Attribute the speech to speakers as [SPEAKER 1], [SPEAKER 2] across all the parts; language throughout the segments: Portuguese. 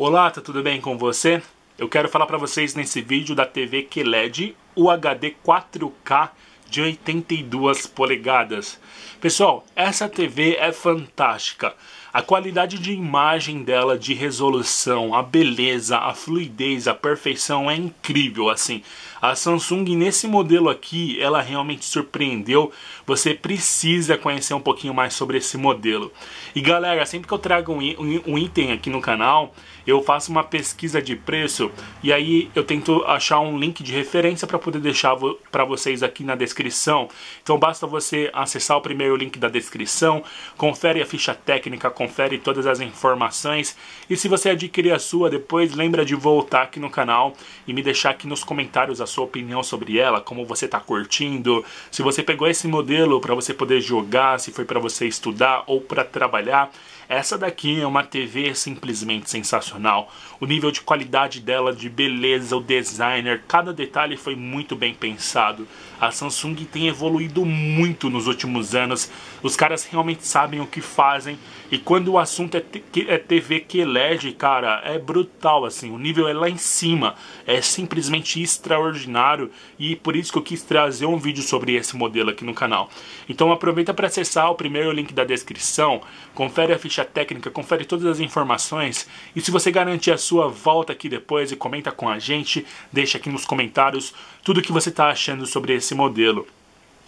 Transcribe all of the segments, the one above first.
[SPEAKER 1] Olá, tá tudo bem com você? Eu quero falar para vocês nesse vídeo da TV QLED UHD 4K de 82 polegadas. Pessoal, essa TV é fantástica. A qualidade de imagem dela, de resolução, a beleza, a fluidez, a perfeição é incrível, assim. A Samsung nesse modelo aqui, ela realmente surpreendeu. Você precisa conhecer um pouquinho mais sobre esse modelo. E galera, sempre que eu trago um item aqui no canal, eu faço uma pesquisa de preço e aí eu tento achar um link de referência para poder deixar para vocês aqui na descrição. Então basta você acessar o primeiro link da descrição, confere a ficha técnica confere todas as informações. E se você adquirir a sua depois, lembra de voltar aqui no canal e me deixar aqui nos comentários a sua opinião sobre ela, como você está curtindo, se você pegou esse modelo para você poder jogar, se foi para você estudar ou para trabalhar. Essa daqui é uma TV simplesmente sensacional. O nível de qualidade dela, de beleza, o designer, cada detalhe foi muito bem pensado. A Samsung tem evoluído muito nos últimos anos. Os caras realmente sabem o que fazem. E quando o assunto é, é TV que elege, cara, é brutal, assim. O nível é lá em cima. É simplesmente extraordinário. E por isso que eu quis trazer um vídeo sobre esse modelo aqui no canal. Então aproveita para acessar o primeiro link da descrição. Confere a ficha ficha técnica, confere todas as informações. E se você garantir a sua, volta aqui depois e comenta com a gente. Deixa aqui nos comentários tudo o que você está achando sobre esse modelo.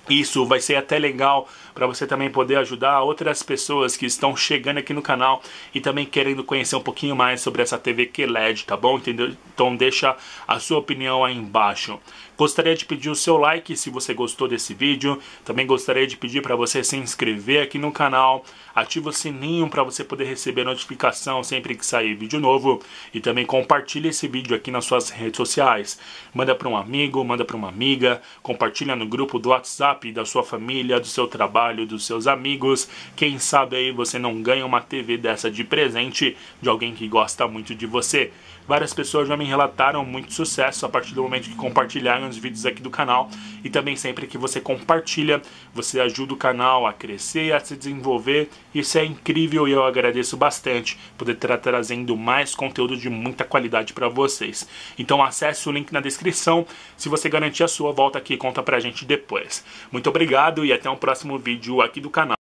[SPEAKER 1] Isso vai ser até legal para você também poder ajudar outras pessoas que estão chegando aqui no canal e também querendo conhecer um pouquinho mais sobre essa TV QLED, tá bom? Entendeu? Então deixa a sua opinião aí embaixo. Gostaria de pedir o seu like se você gostou desse vídeo. Também gostaria de pedir para você se inscrever aqui no canal, ativa o sininho para você poder receber notificação sempre que sair vídeo novo e também compartilhe esse vídeo aqui nas suas redes sociais. Manda para um amigo, manda para uma amiga, compartilha no grupo do WhatsApp da sua família, do seu trabalho, dos seus amigos. Quem sabe aí você não ganha uma TV dessa de presente de alguém que gosta muito de você. Várias pessoas já me relataram muito sucesso a partir do momento que compartilharam os vídeos aqui do canal. E também sempre que você compartilha, você ajuda o canal a crescer, a se desenvolver. Isso é incrível e eu agradeço bastante poder estar trazendo mais conteúdo de muita qualidade para vocês. Então acesse o link na descrição. Se você garantir a sua, volta aqui e conta pra gente depois. Muito obrigado e até o um próximo vídeo aqui do canal.